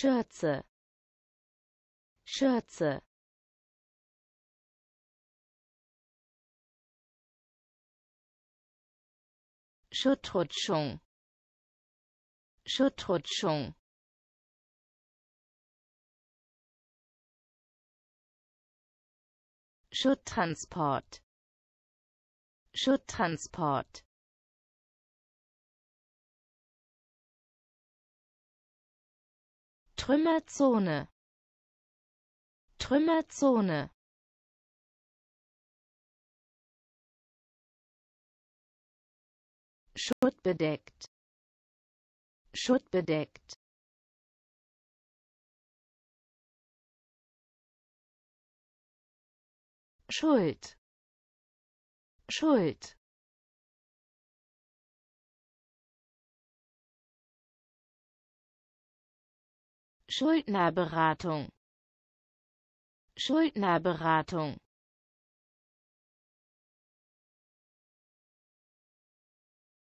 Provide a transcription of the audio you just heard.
Schürze Schürze Schuttrutschung Schuttrutschung Schutttransport Schutttransport Trümmerzone Trümmerzone Schuttbedeckt Schuttbedeckt Schuld Schuld Schuldnerberatung Schuldnerberatung